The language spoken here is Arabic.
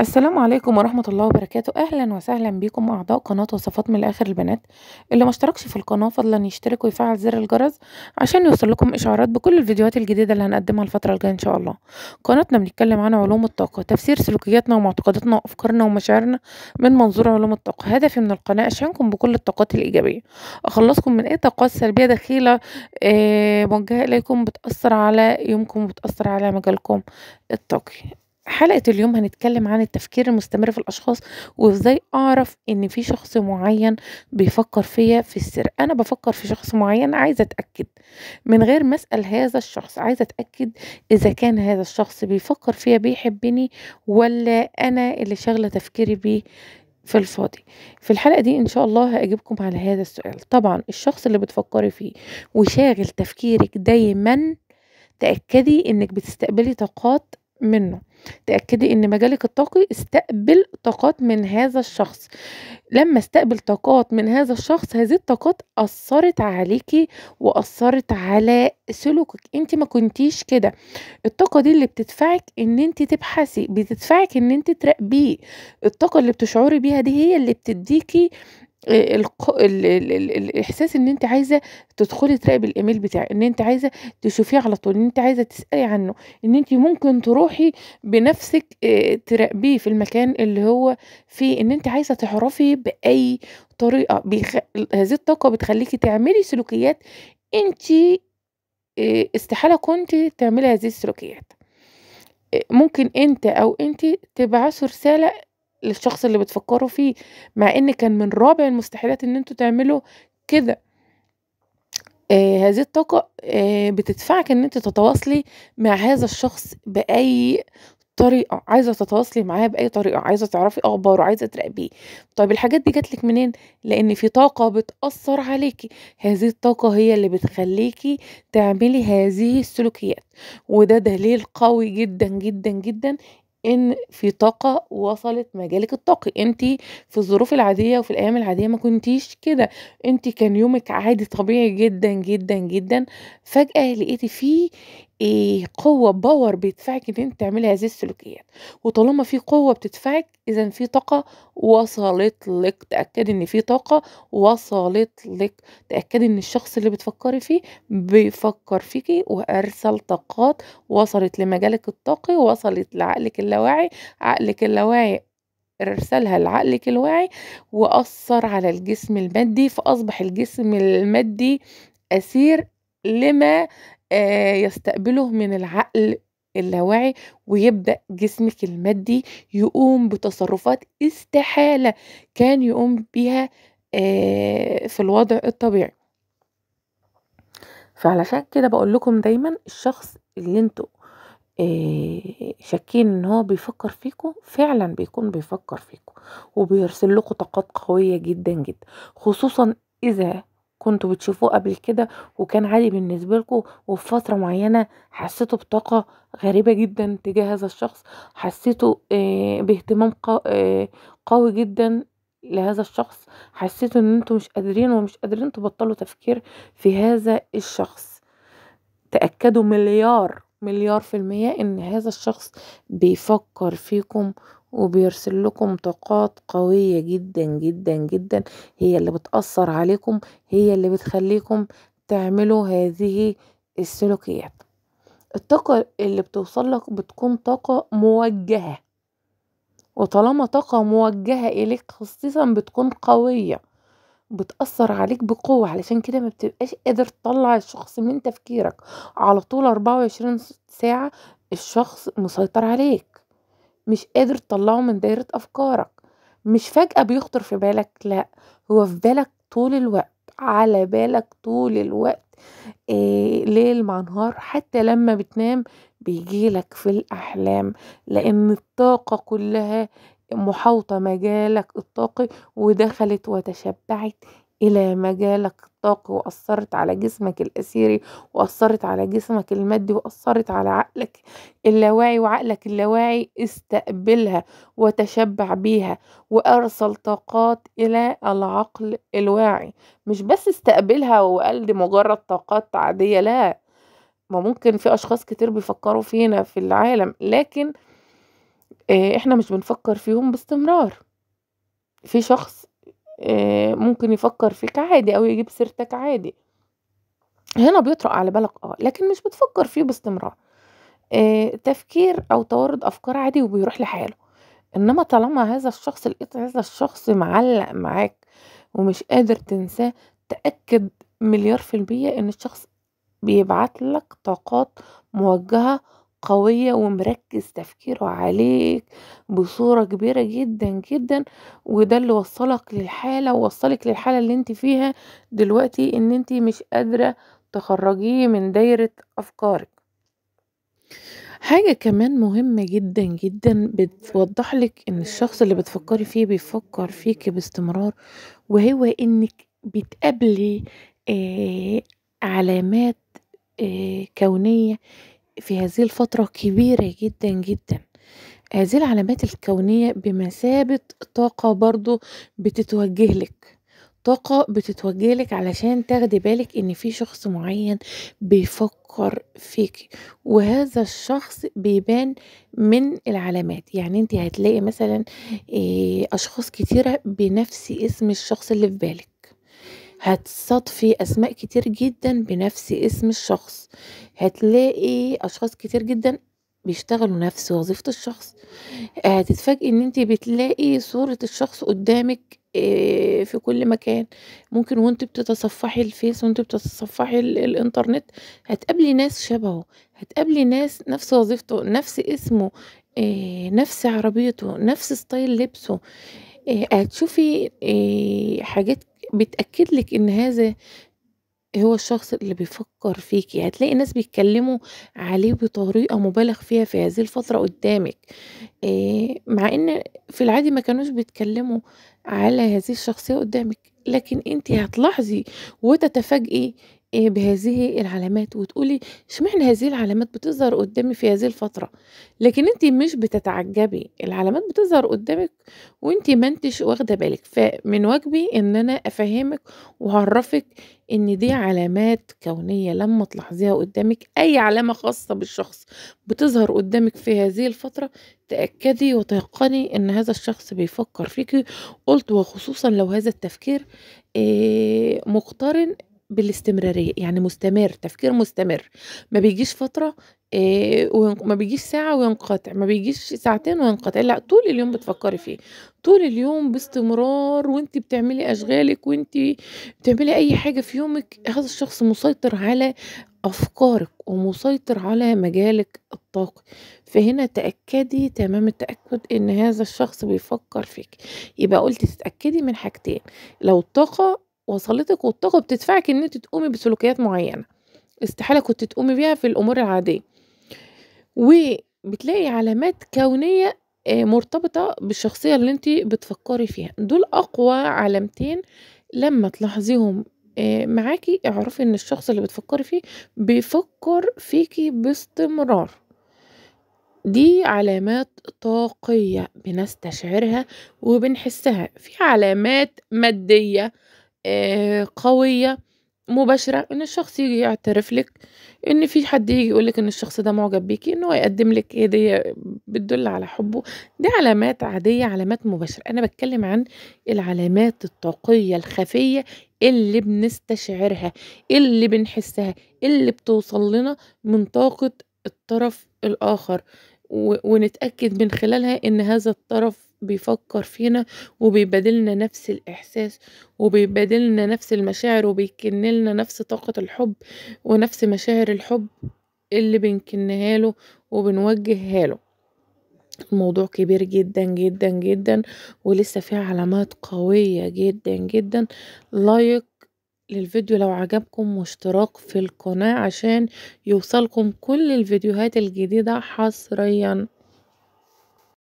السلام عليكم ورحمة الله وبركاته أهلا وسهلا بكم أعضاء قناة وصفات من الآخر البنات اللي ما اشتركش في القناة فضلا يشترك ويفعل زر الجرس عشان يوصل لكم إشعارات بكل الفيديوهات الجديدة اللي هنقدمها الفترة الجاية إن شاء الله قناتنا بنتكلم عن علوم الطاقة تفسير سلوكياتنا ومعتقداتنا وأفكارنا ومشاعرنا من منظور علوم الطاقة هدفي من القناة أشحنكم بكل الطاقات الإيجابية أخلصكم من أي طاقات سلبية دخيلة آه، موجهة إليكم بتأثر على يومكم وبتأثر على مجالكم الطاقي حلقة اليوم هنتكلم عن التفكير المستمر في الأشخاص وإزاي أعرف إن في شخص معين بيفكر فيا في السر أنا بفكر في شخص معين عايزة أتأكد من غير ما أسأل هذا الشخص عايزة أتأكد إذا كان هذا الشخص بيفكر فيا بيحبني ولا أنا اللي شاغلة تفكيري بيه في الفاضي في الحلقة دي إن شاء الله هأجيبكم على هذا السؤال طبعا الشخص اللي بتفكري فيه وشاغل تفكيرك دايما تأكدي إنك بتستقبلي طاقات منه تأكدي إن مجالك الطاقي استقبل طاقات من هذا الشخص لما استقبل طاقات من هذا الشخص هذه الطاقات أثرت عليكي وأثرت على سلوكك انت ما كنتيش كده الطاقة دي اللي بتدفعك ان انت تبحثي بتدفعك ان انت تراقبيه الطاقة اللي بتشعري بيها دي هي اللي بتديكي الاحساس ان انت عايزه تدخلي تراقب الايميل بتاعك ان انت عايزه تشوفيه على طول ان انت عايزه تسالي عنه ان انت ممكن تروحي بنفسك آه، تراقبيه في المكان اللي هو فيه ان انت عايزه تعرفي باي طريقه بيخ... هذه الطاقه بتخليكي تعملي سلوكيات انت آه، استحاله كنت تعملي هذه السلوكيات آه، ممكن انت او انت تبعثوا رساله للشخص اللي بتفكروا فيه مع ان كان من رابع المستحيلات ان انتوا تعملوا كده آه هذه الطاقة آه بتدفعك ان انت تتواصلي مع هذا الشخص بأي طريقة عايزة تتواصلي معاه بأي طريقة عايزة تعرفي أخباره عايزة تراقبيه طيب الحاجات دي جاتلك منين لأن في طاقة بتأثر عليكي هذه الطاقة هي اللي بتخليكي تعملي هذه السلوكيات وده دليل قوي جدا جدا جدا ان في طاقه وصلت مجالك الطاقي انت في الظروف العاديه وفي الايام العاديه ما كنتيش كده انت كان يومك عادي طبيعي جدا جدا جدا فجاه لقيتي فيه إيه قوة باور بيدفعك إن أنت تعملي هذه السلوكيات وطالما في قوة بتدفعك إذا في طاقة وصلت لك تأكدي إن في طاقة وصلت لك تأكدي إن الشخص اللي بتفكري فيه بيفكر فيكي وأرسل طاقات وصلت لمجالك الطاقي وصلت لعقلك اللاواعي عقلك اللاواعي ارسلها لعقلك الواعي واثر على الجسم المادي فاصبح الجسم المادي اسير لما آه، يستقبله من العقل اللاواعي ويبدا جسمك المادي يقوم بتصرفات استحاله كان يقوم بيها آه، في الوضع الطبيعي فعلشان كده بقول لكم دايما الشخص اللي انتوا آه، شاكين ان هو بيفكر فيكم فعلا بيكون بيفكر فيكم وبيرسل لكم طاقات قويه جدا جدا خصوصا اذا كنتوا بتشوفوه قبل كده وكان عادي بالنسبة لكم وفي فترة معينة حسيتوا بطاقة غريبة جدا تجاه هذا الشخص حسيتوا آه، باهتمام آه، قوي جدا لهذا الشخص حسيتوا ان انتوا مش قادرين ومش قادرين تبطلوا تفكير في هذا الشخص تأكدوا مليار مليار في المية ان هذا الشخص بيفكر فيكم وبيرسل لكم طاقات قوية جدا جدا جدا هي اللي بتأثر عليكم هي اللي بتخليكم تعملوا هذه السلوكيات الطاقة اللي بتوصل لك بتكون طاقة موجهة وطالما طاقة موجهة إليك خصيصا بتكون قوية بتأثر عليك بقوة علشان كده ما بتبقاش قادر تطلع الشخص من تفكيرك على طول 24 ساعة الشخص مسيطر عليك مش قادر تطلعه من دايرة أفكارك مش فجأة بيخطر في بالك لا هو في بالك طول الوقت على بالك طول الوقت إيه ليل مع نهار حتى لما بتنام بيجيلك في الأحلام لأن الطاقة كلها محاوطة مجالك الطاقي ودخلت وتشبعت إلى مجالك الطاقة وأثرت على جسمك الأسيري وأثرت على جسمك المادي وأثرت على عقلك اللاواعي وعقلك اللاواعي استقبلها وتشبع بيها وأرسل طاقات إلى العقل الواعي مش بس استقبلها وقال دي مجرد طاقات عادية لا ما ممكن في أشخاص كتير بيفكروا فينا في العالم لكن آه، احنا مش بنفكر فيهم باستمرار في شخص آه، ممكن يفكر فيك عادي او يجيب سيرتك عادي هنا بيطرق على بالك اه لكن مش بتفكر فيه باستمرار آه، تفكير او توارد افكار عادي وبيروح لحاله انما طالما هذا الشخص لقيت هذا الشخص معلق معاك ومش قادر تنساه تأكد مليار في المية ان الشخص بيبعت لك طاقات موجهة قوية ومركز تفكيره عليك بصورة كبيرة جدا جدا وده اللي وصلك للحالة ووصلك للحالة اللي انت فيها دلوقتي ان انت مش قادرة تخرجيه من دايرة افكارك حاجة كمان مهمة جدا جدا بتوضح لك ان الشخص اللي بتفكري فيه بيفكر فيك باستمرار وهو انك بتقابلي آه علامات آه كونية في هذه الفترة كبيرة جدا جدا هذه العلامات الكونية بمثابة طاقة برضو بتتوجه لك طاقة بتتوجه لك علشان تاخدي بالك ان في شخص معين بيفكر فيك وهذا الشخص بيبان من العلامات يعني انت هتلاقي مثلا إيه، اشخاص كتيرة بنفس اسم الشخص اللي في بالك هتصادفي أسماء كتير جدا بنفس اسم الشخص هتلاقي أشخاص كتير جدا بيشتغلوا نفس وظيفة الشخص آه، هتتفاجئي إن أنت بتلاقي صورة الشخص قدامك آه، في كل مكان ممكن وانت بتتصفحي الفيس وانت بتتصفحي الانترنت هتقابلي ناس شبهه هتقابلي ناس نفس وظيفته نفس اسمه آه، نفس عربيته نفس ستايل لبسه هتشوفي حاجات بتأكد لِك إن هذا هو الشخص اللي بيفكّر فيكِ، هتلاقي يعني ناس بيتكلّموا عليه بطريقة مُبالغ فيها في هذه الفترة قُدّامِك، مع إن في العادي ما كانوش بيتكلّموا على هذه الشخصية قُدّامِك، لكن أنتِ هتلاحظي وتتفاجئي إيه بهذه العلامات وتقولي إشمعنى هذه العلامات بتظهر قدّامي في هذه الفترة، لكن أنتِ مش بتتعجبي، العلامات بتظهر قدّامِك وأنتِ ما أنتِش واخدة بالِك، فمن واجبي إن أنا أفهّمِك وأعرّفِك إن دي علامات كونية لمّا تلاحظيها قدّامِك، أي علامة خاصة بالشخص بتظهر قدّامِك في هذه الفترة، تأكدي وتيقني إن هذا الشخص بيفكّر فيكِ، قُلت وخصوصًا لو هذا التفكير آه، مقترن بالاستمراريه يعني مستمر تفكير مستمر ما بيجيش فتره إيه ما بيجيش ساعة وينقطع ما بيجيش ساعتين وينقطع لا طول اليوم بتفكري فيه طول اليوم باستمرار وانت بتعملي أشغالك وانت بتعملي أي حاجة في يومك هذا الشخص مسيطر على أفكارك ومسيطر على مجالك الطاقي فهنا تأكدي تمام التأكد إن هذا الشخص بيفكر فيك يبقى قلت تتأكدي من حاجتين لو الطاقة وصلتك والطاقة بتدفعك ان انت تقومي بسلوكيات معينة استحالة كنت تقومي بيها في الامور العادية وبتلاقي علامات كونية آه، مرتبطة بالشخصية اللي انت بتفكري فيها دول اقوى علامتين لما تلاحظيهم آه، معاكي اعرفي ان الشخص اللي بتفكري فيه بيفكر فيكي باستمرار دي علامات طاقية بنستشعرها وبنحسها في علامات مادية آه، قوية مباشرة ان الشخص يجي يعترف لك ان في حد يجي يقولك ان الشخص ده معجب بيكي ان هو يقدم لك هدية بتدل على حبه دي علامات عادية علامات مباشرة انا بتكلم عن العلامات الطاقية الخفية اللي بنستشعرها اللي بنحسها اللي بتوصل لنا من طاقة الطرف الاخر ونتأكد من خلالها ان هذا الطرف بيفكر فينا وبيبادلنا نفس الإحساس وبيبادلنا نفس المشاعر وبيكنلنا نفس طاقة الحب ونفس مشاعر الحب اللي بنكنها له وبنوجهها له الموضوع كبير جدا جدا جدا ولسه فيه علامات قوية جدا جدا لايك للفيديو لو عجبكم واشتراك في القناة عشان يوصلكم كل الفيديوهات الجديدة حصريا